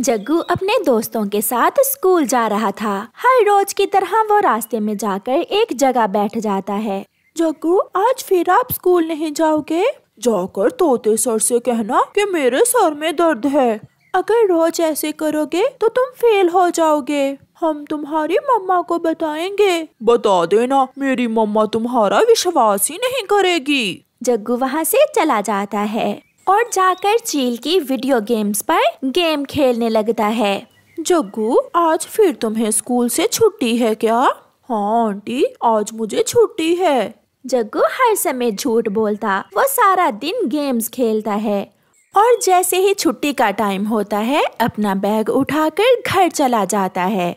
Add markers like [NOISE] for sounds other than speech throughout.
जग्गू अपने दोस्तों के साथ स्कूल जा रहा था हर रोज की तरह वो रास्ते में जाकर एक जगह बैठ जाता है जग्गू आज फिर आप स्कूल नहीं जाओगे जाकर तोते सर से कहना कि मेरे सर में दर्द है अगर रोज ऐसे करोगे तो तुम फेल हो जाओगे हम तुम्हारी मम्मा को बताएंगे बता देना मेरी मम्मा तुम्हारा विश्वास ही नहीं करेगी जग्गू वहाँ से चला जाता है और जाकर चील की वीडियो गेम्स पर गेम खेलने लगता है जग्गू आज फिर तुम्हें स्कूल से छुट्टी है क्या हाँ आंटी आज मुझे छुट्टी है जग्गू हर समय झूठ बोलता वो सारा दिन गेम्स खेलता है और जैसे ही छुट्टी का टाइम होता है अपना बैग उठाकर घर चला जाता है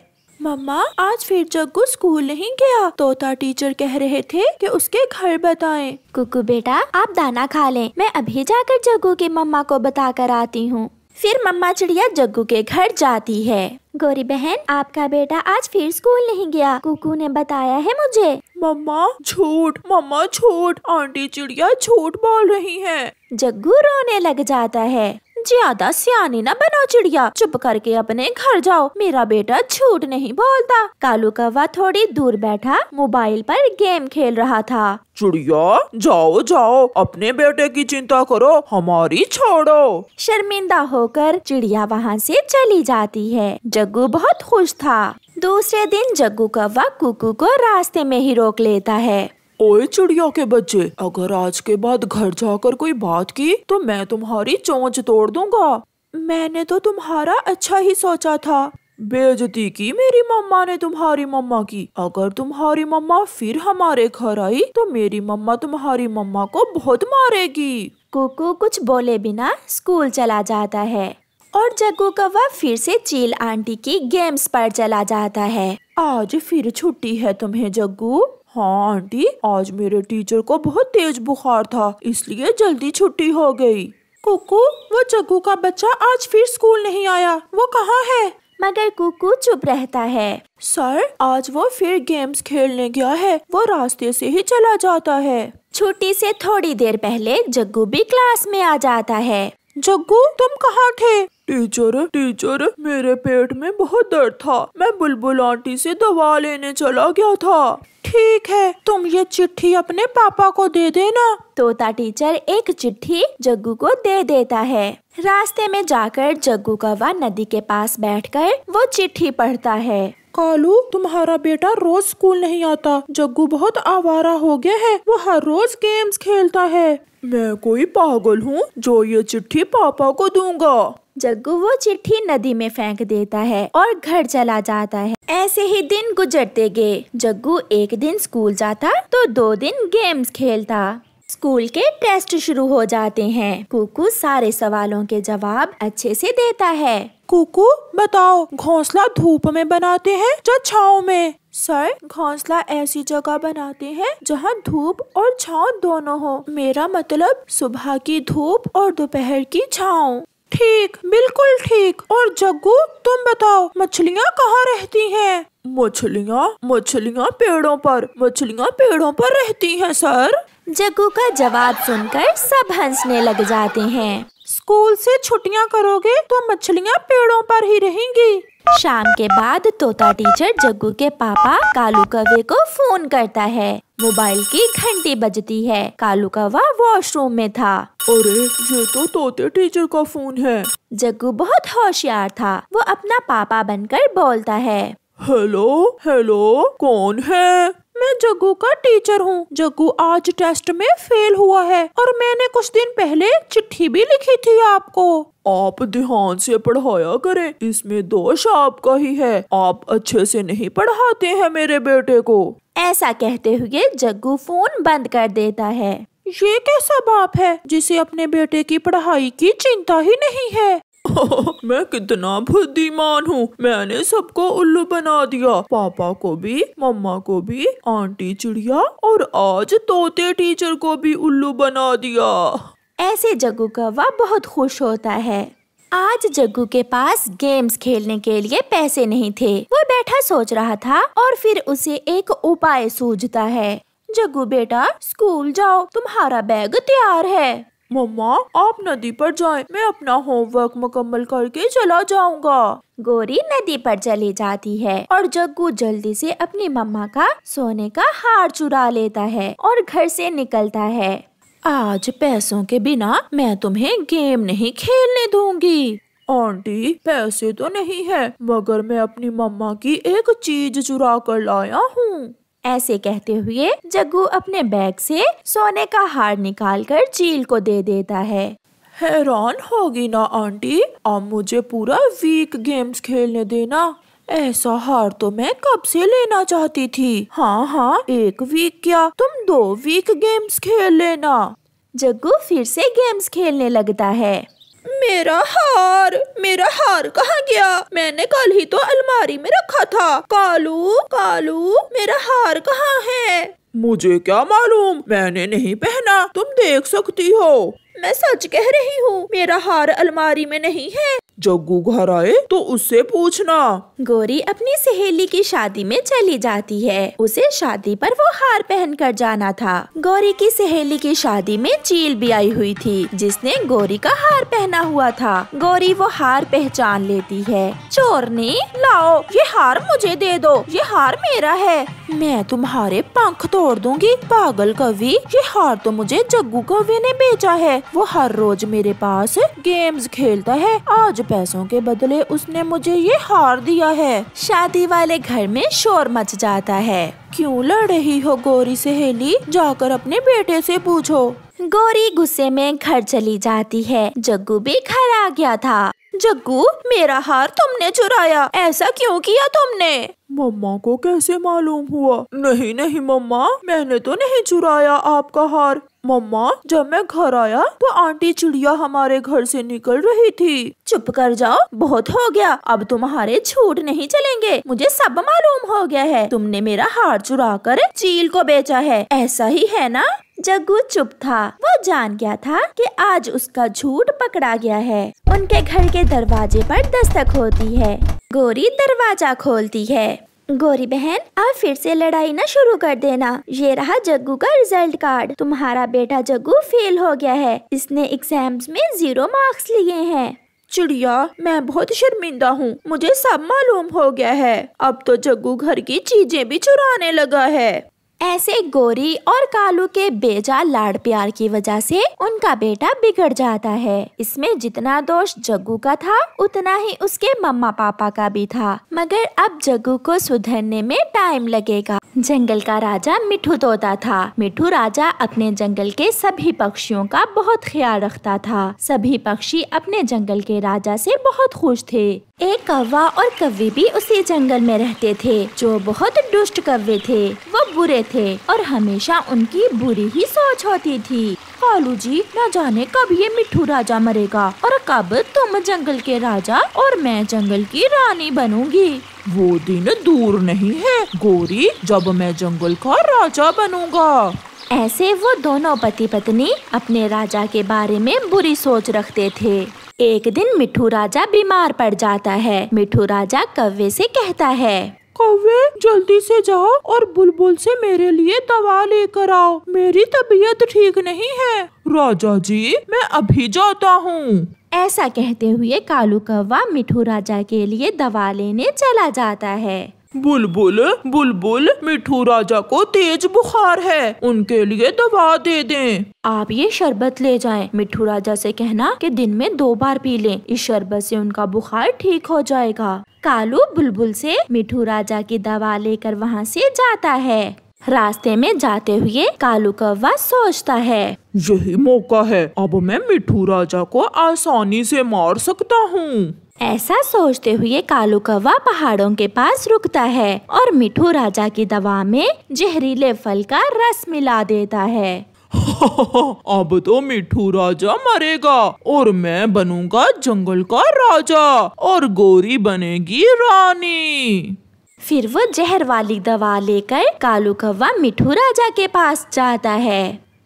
मम्मा आज फिर जग्गू स्कूल नहीं गया तोता टीचर कह रहे थे कि उसके घर बताएं। कुकू बेटा आप दाना खा लें मैं अभी जाकर जग्गू के मम्मा को बता कर आती हूँ फिर मम्मा चिड़िया जग्गू के घर जाती है गौरी बहन आपका बेटा आज फिर स्कूल नहीं गया कुकू ने बताया है मुझे मम्मा झूठ मम्मा झूठ आंटी चिड़िया झूठ बोल रही है जग्गू रोने लग जाता है ज्यादा सियानी न बनो चिड़िया चुप करके अपने घर जाओ मेरा बेटा झूठ नहीं बोलता कालू कौवा थोड़ी दूर बैठा मोबाइल पर गेम खेल रहा था चिड़िया जाओ जाओ अपने बेटे की चिंता करो हमारी छोड़ो शर्मिंदा होकर चिड़िया वहाँ से चली जाती है जग्गू बहुत खुश था दूसरे दिन जग्गू कौवा कुकू को रास्ते में ही रोक लेता है ओए चिड़िया के बच्चे अगर आज के बाद घर जाकर कोई बात की तो मैं तुम्हारी चोंच तोड़ दूंगा मैंने तो तुम्हारा अच्छा ही सोचा था बेजती की मेरी मम्मा ने तुम्हारी मम्मा की अगर तुम्हारी मम्मा फिर हमारे घर आई तो मेरी मम्मा तुम्हारी मम्मा को बहुत मारेगी कुकू कुछ बोले बिना स्कूल चला जाता है और जग्गू कौवा फिर से चील आंटी की गेम्स पर चला जाता है आज फिर छुट्टी है तुम्हें जग्गू हाँ आंटी आज मेरे टीचर को बहुत तेज बुखार था इसलिए जल्दी छुट्टी हो गई कुकू वो जग्गू का बच्चा आज फिर स्कूल नहीं आया वो कहाँ है मगर कुकू चुप रहता है सर आज वो फिर गेम्स खेलने गया है वो रास्ते से ही चला जाता है छुट्टी से थोड़ी देर पहले जग्गू भी क्लास में आ जाता है जग्गू तुम कहाँ थे टीचर टीचर मेरे पेट में बहुत दर्द था मैं बुलबुल आंटी से दवा लेने चला गया था ठीक है तुम ये चिट्ठी अपने पापा को दे देना तोता टीचर एक चिट्ठी जग्गू को दे देता है रास्ते में जाकर जग्गू कौवा नदी के पास बैठकर वो चिट्ठी पढ़ता है कालू तुम्हारा बेटा रोज स्कूल नहीं आता जग्गू बहुत आवारा हो गया है वो हर रोज गेम्स खेलता है मैं कोई पागल हूँ जो ये चिट्ठी पापा को दूंगा जग्गू वो चिट्ठी नदी में फेंक देता है और घर चला जाता है ऐसे ही दिन गुजरते गए जग्गू एक दिन स्कूल जाता तो दो दिन गेम्स खेलता स्कूल के टेस्ट शुरू हो जाते हैं कुकू सारे सवालों के जवाब अच्छे से देता है कुकू बताओ घोंसला धूप में बनाते हैं या छाव में सर घोंसला ऐसी जगह बनाते हैं जहाँ धूप और छाव दोनों हो मेरा मतलब सुबह की धूप और दोपहर की छाव ठीक बिल्कुल ठीक और जग्गू तुम बताओ मछलियाँ कहाँ रहती हैं मछलियाँ मछलियाँ पेड़ों पर मछलियाँ पेड़ों पर रहती हैं सर जग्गू का जवाब सुनकर सब हंसने लग जाते हैं स्कूल से छुट्टियां करोगे तो मछलियां पेड़ों पर ही रहेंगी शाम के बाद तोता टीचर जग्गू के पापा कालू कवे को फोन करता है मोबाइल की घंटी बजती है कालू कवा वॉशरूम में था अरे ये तो तोते टीचर का फोन है जग्गू बहुत होशियार था वो अपना पापा बनकर बोलता है हेलो हेलो कौन है मैं जग्गू का टीचर हूँ जग्गू आज टेस्ट में फेल हुआ है और मैंने कुछ दिन पहले चिट्ठी भी लिखी थी आपको आप ध्यान से पढ़ाया करें इसमें दोष आपका ही है आप अच्छे से नहीं पढ़ाते हैं मेरे बेटे को ऐसा कहते हुए जग्गू फोन बंद कर देता है ये कैसा बाप है जिसे अपने बेटे की पढ़ाई की चिंता ही नहीं है मैं कितना बुद्धिमान हूँ मैंने सबको उल्लू बना दिया पापा को भी मम्मा को भी आंटी चिड़िया और आज तोते टीचर को भी उल्लू बना दिया ऐसे जग्गू कौवा बहुत खुश होता है आज जग्गू के पास गेम्स खेलने के लिए पैसे नहीं थे वो बैठा सोच रहा था और फिर उसे एक उपाय सूझता है जग्गू बेटा स्कूल जाओ तुम्हारा बैग तैयार है मम्मा आप नदी पर जाएं, मैं अपना होमवर्क मुकम्मल करके चला जाऊंगा गोरी नदी पर चली जाती है और जग्गू जल्दी से अपनी मम्मा का सोने का हार चुरा लेता है और घर से निकलता है आज पैसों के बिना मैं तुम्हें गेम नहीं खेलने दूंगी आंटी पैसे तो नहीं है मगर मैं अपनी मम्मा की एक चीज चुरा कर लाया हूँ ऐसे कहते हुए जग्गू अपने बैग से सोने का हार निकालकर चील को दे देता है हैरान होगी ना आंटी अब मुझे पूरा वीक गेम्स खेलने देना ऐसा हार तो मैं कब से लेना चाहती थी हाँ हाँ एक वीक क्या तुम दो वीक गेम्स खेल लेना जग्गू फिर से गेम्स खेलने लगता है मेरा हार मेरा हार कहाँ गया मैंने कल ही तो अलमारी में रखा था कालू कालू मेरा हार कहाँ है मुझे क्या मालूम मैंने नहीं पहना तुम देख सकती हो मैं सच कह रही हूँ मेरा हार अलमारी में नहीं है जग्गू घर आए तो उससे पूछना गोरी अपनी सहेली की शादी में चली जाती है उसे शादी पर वो हार पहन कर जाना था गौरी की सहेली की शादी में चील भी आई हुई थी जिसने गौरी का हार पहना हुआ था गौरी वो हार पहचान लेती है चोर ने लाओ ये हार मुझे दे दो ये हार मेरा है मैं तुम्हारे पंख तोड़ दूंगी पागल कवि ये हार तो मुझे जग्गू कवि ने बेचा है वो हर रोज मेरे पास गेम्स खेलता है आज पैसों के बदले उसने मुझे ये हार दिया है शादी वाले घर में शोर मच जाता है क्यों लड़ रही हो गोरी सहेली जाकर अपने बेटे से पूछो गोरी गुस्से में घर चली जाती है जग्गू भी घर आ गया था जग्गू मेरा हार तुमने चुराया ऐसा क्यों किया तुमने मम्मा को कैसे मालूम हुआ नहीं नहीं मम्मा मैंने तो नहीं चुराया आपका हार मम्मा जब मैं घर आया तो आंटी चिड़िया हमारे घर से निकल रही थी चुप कर जाओ बहुत हो गया अब तुम्हारे झूठ नहीं चलेंगे मुझे सब मालूम हो गया है तुमने मेरा हार चुरा कर चील को बेचा है ऐसा ही है ना जग्गू चुप था वो जान गया था कि आज उसका झूठ पकड़ा गया है उनके घर के दरवाजे पर दस्तक होती है गोरी दरवाजा खोलती है गोरी बहन अब फिर से लड़ाई ना शुरू कर देना ये रहा जग्गू का रिजल्ट कार्ड तुम्हारा बेटा जग्गू फेल हो गया है इसने एग्जाम्स में जीरो मार्क्स लिए हैं चिड़िया मैं बहुत शर्मिंदा हूँ मुझे सब मालूम हो गया है अब तो जग्गू घर की चीजें भी चुराने लगा है ऐसे गोरी और कालू के बेजा लाड प्यार की वजह से उनका बेटा बिगड़ जाता है इसमें जितना दोष जग्गू का था उतना ही उसके मम्मा पापा का भी था मगर अब जग्गू को सुधरने में टाइम लगेगा जंगल का राजा मिठू तोता था मिठू राजा अपने जंगल के सभी पक्षियों का बहुत ख्याल रखता था सभी पक्षी अपने जंगल के राजा से बहुत खुश थे एक कौवा और कव्वे भी उसी जंगल में रहते थे जो बहुत दुष्ट कव्वे थे वो बुरे थे और हमेशा उनकी बुरी ही सोच होती थी कालू जी न जाने कब ये मिठू राजा मरेगा और कब तुम जंगल के राजा और मैं जंगल की रानी बनूंगी वो दिन दूर नहीं है गोरी जब मैं जंगल का राजा बनूंगा ऐसे वो दोनों पति पत्नी अपने राजा के बारे में बुरी सोच रखते थे एक दिन मिठू राजा बीमार पड़ जाता है मिठू राजा कव्वे से कहता है कव्वे जल्दी से जाओ और बुलबुल से मेरे लिए दवा लेकर आओ मेरी तबीयत ठीक नहीं है राजा जी मैं अभी जाता हूँ ऐसा कहते हुए कालू कौवा मिठू राजा के लिए दवा लेने चला जाता है बुलबुल बुलबुल मिठू राजा को तेज बुखार है उनके लिए दवा दे दें आप ये शरबत ले जाएं मिठू राजा से कहना कि दिन में दो बार पी लें इस शरबत से उनका बुखार ठीक हो जाएगा कालू बुलबुल से मिठू राजा की दवा लेकर वहाँ से जाता है रास्ते में जाते हुए कालू कौवा सोचता है यही मौका है अब मैं मिठू राजा को आसानी से मार सकता हूँ ऐसा सोचते हुए कालू कौवा पहाड़ों के पास रुकता है और मिठू राजा की दवा में जहरीले फल का रस मिला देता है [LAUGHS] अब तो मिठू राजा मरेगा और मैं बनूंगा जंगल का राजा और गोरी बनेगी रानी फिर वो जहर वाली दवा लेकर कालू कौवा मिठू राजा के पास जाता है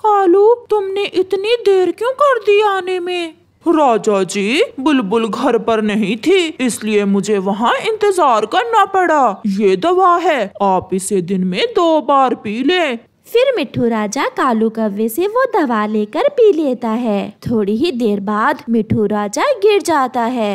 कालू तुमने इतनी देर क्यों कर दी आने में राजा जी बुलबुल घर पर नहीं थी इसलिए मुझे वहाँ इंतजार करना पड़ा ये दवा है आप इसे दिन में दो बार पी लें फिर मिठू राजा कालू कव्वे से वो दवा लेकर पी लेता है थोड़ी ही देर बाद मिठू राजा गिर जाता है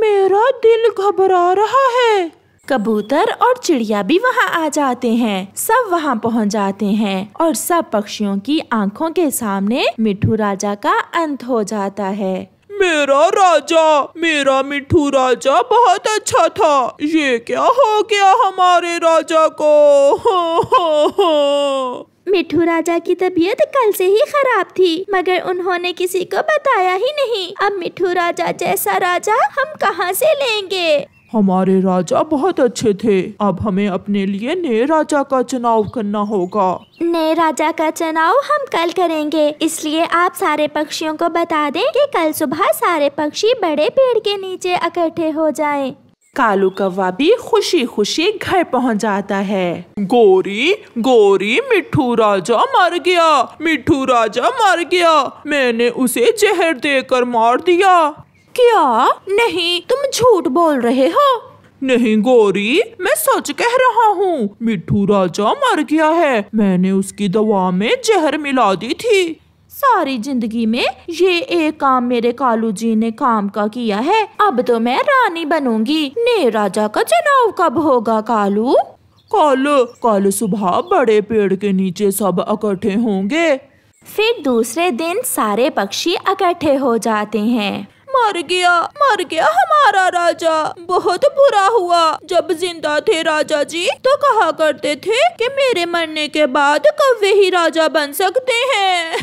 मेरा दिल घबरा रहा है कबूतर और चिड़िया भी वहाँ आ जाते हैं सब वहाँ पहुँच जाते हैं और सब पक्षियों की आंखों के सामने मिठू राजा का अंत हो जाता है मेरा राजा मेरा मिठू राजा बहुत अच्छा था ये क्या हो गया हमारे राजा को हो, हो, हो। मिठू राजा की तबीयत कल से ही खराब थी मगर उन्होंने किसी को बताया ही नहीं अब मिठू राजा जैसा राजा हम कहाँ से लेंगे हमारे राजा बहुत अच्छे थे अब हमें अपने लिए नए राजा का चुनाव करना होगा नए राजा का चुनाव हम कल करेंगे इसलिए आप सारे पक्षियों को बता दें कि कल सुबह सारे पक्षी बड़े पेड़ के नीचे इकट्ठे हो जाएं। कालू कौवा भी खुशी खुशी घर पहुंच जाता है गोरी गोरी मिठू राजा मर गया मिठू राजा मर गया मैंने उसे जहर देकर मार दिया क्या नहीं तुम झूठ बोल रहे हो नहीं गौरी मैं सच कह रहा हूँ मिठू राजा मर गया है मैंने उसकी दवा में जहर मिला दी थी सारी जिंदगी में ये एक काम मेरे कालू जी ने काम का किया है अब तो मैं रानी बनूंगी ने राजा का चुनाव कब होगा कालू कल कल सुबह बड़े पेड़ के नीचे सब इकट्ठे होंगे फिर दूसरे दिन सारे पक्षी इकट्ठे हो जाते हैं मर गया मर गया हमारा राजा बहुत बुरा हुआ जब जिंदा थे राजा जी तो कहा करते थे कि मेरे मरने के बाद कवे ही राजा बन सकते हैं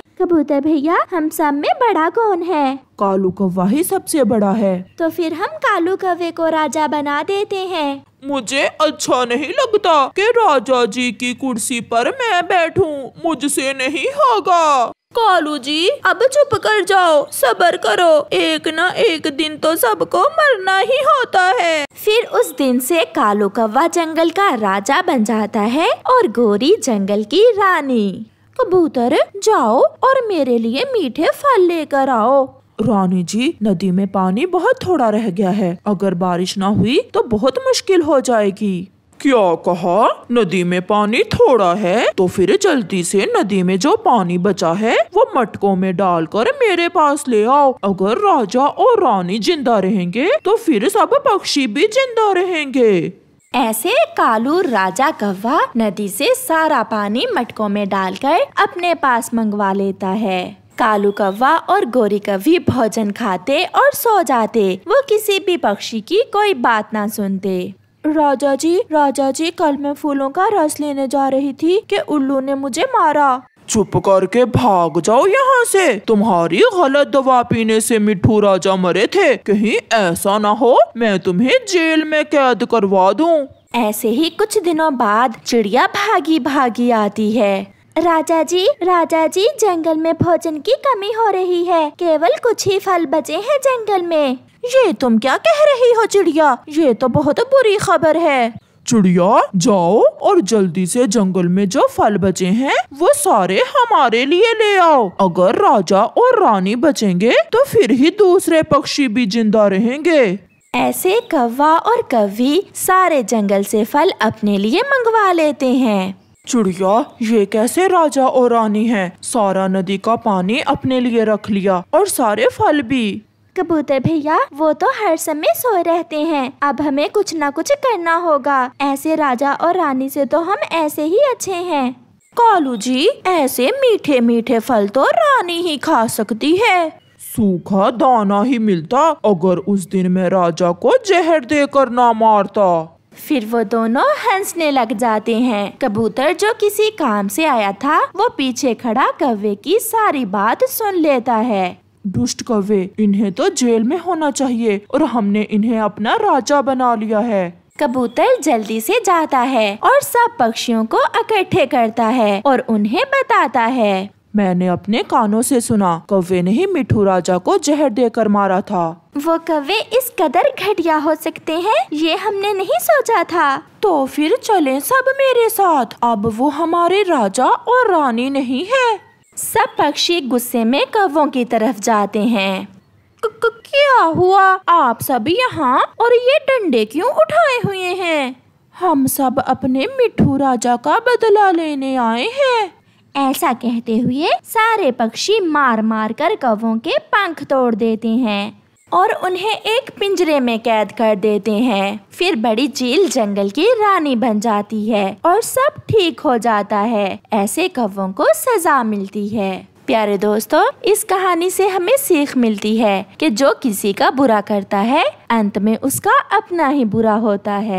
[LAUGHS] कबूतर भैया हम सब में बड़ा कौन है कालू कौवा ही सबसे बड़ा है तो फिर हम कालू कौवे को राजा बना देते हैं मुझे अच्छा नहीं लगता कि राजा जी की कुर्सी पर मैं बैठूं मुझसे नहीं होगा कालू जी अब चुप कर जाओ सबर करो एक न एक दिन तो सबको मरना ही होता है फिर उस दिन से कालू कौवा जंगल का राजा बन जाता है और गोरी जंगल की रानी कबूतर जाओ और मेरे लिए मीठे फल लेकर आओ रानी जी नदी में पानी बहुत थोड़ा रह गया है अगर बारिश ना हुई तो बहुत मुश्किल हो जाएगी क्या कहा नदी में पानी थोड़ा है तो फिर जल्दी से नदी में जो पानी बचा है वो मटकों में डालकर मेरे पास ले आओ अगर राजा और रानी जिंदा रहेंगे तो फिर सब पक्षी भी जिंदा रहेंगे ऐसे कालू राजा कौवा नदी से सारा पानी मटकों में डालकर अपने पास मंगवा लेता है कालू कौवा और गोरी कवि भोजन खाते और सो जाते वो किसी भी पक्षी की कोई बात ना सुनते राजा जी राजा जी कल मैं फूलों का रस लेने जा रही थी कि उल्लू ने मुझे मारा चुप करके भाग जाओ यहाँ से तुम्हारी गलत दवा पीने से मिठू राजा मरे थे कहीं ऐसा ना हो मैं तुम्हें जेल में कैद करवा दूँ ऐसे ही कुछ दिनों बाद चिड़िया भागी भागी आती है राजा जी राजा जी जंगल में भोजन की कमी हो रही है केवल कुछ ही फल बचे हैं जंगल में ये तुम क्या कह रही हो चिड़िया ये तो बहुत बुरी खबर है चिड़िया जाओ और जल्दी से जंगल में जो फल बचे हैं वो सारे हमारे लिए ले आओ अगर राजा और रानी बचेंगे तो फिर ही दूसरे पक्षी भी जिंदा रहेंगे ऐसे कौवा और कवि सारे जंगल से फल अपने लिए मंगवा लेते हैं चिड़िया ये कैसे राजा और रानी हैं? सारा नदी का पानी अपने लिए रख लिया और सारे फल भी कबूतर भैया वो तो हर समय सोए रहते हैं अब हमें कुछ ना कुछ करना होगा ऐसे राजा और रानी से तो हम ऐसे ही अच्छे हैं कालू जी ऐसे मीठे मीठे फल तो रानी ही खा सकती है सूखा दाना ही मिलता अगर उस दिन मैं राजा को जहर देकर ना मारता फिर वो दोनों हंसने लग जाते हैं कबूतर जो किसी काम से आया था वो पीछे खड़ा कव्वे की सारी बात सुन लेता है दुष्ट कवे इन्हें तो जेल में होना चाहिए और हमने इन्हें अपना राजा बना लिया है कबूतर जल्दी से जाता है और सब पक्षियों को इकट्ठे करता है और उन्हें बताता है मैंने अपने कानों से सुना कवे ने ही मिठू राजा को जहर देकर मारा था वो कवे इस कदर घटिया हो सकते हैं ये हमने नहीं सोचा था तो फिर चले सब मेरे साथ अब वो हमारे राजा और रानी नहीं है सब पक्षी गुस्से में कव्वों की तरफ जाते हैं क्या हुआ आप सब यहाँ और ये डंडे क्यों उठाए हुए हैं हम सब अपने मिठू राजा का बदला लेने आए हैं ऐसा कहते हुए सारे पक्षी मार मार कर कवों के पंख तोड़ देते हैं और उन्हें एक पिंजरे में कैद कर देते हैं फिर बड़ी चील जंगल की रानी बन जाती है और सब ठीक हो जाता है ऐसे कौवों को सजा मिलती है प्यारे दोस्तों इस कहानी से हमें सीख मिलती है कि जो किसी का बुरा करता है अंत में उसका अपना ही बुरा होता है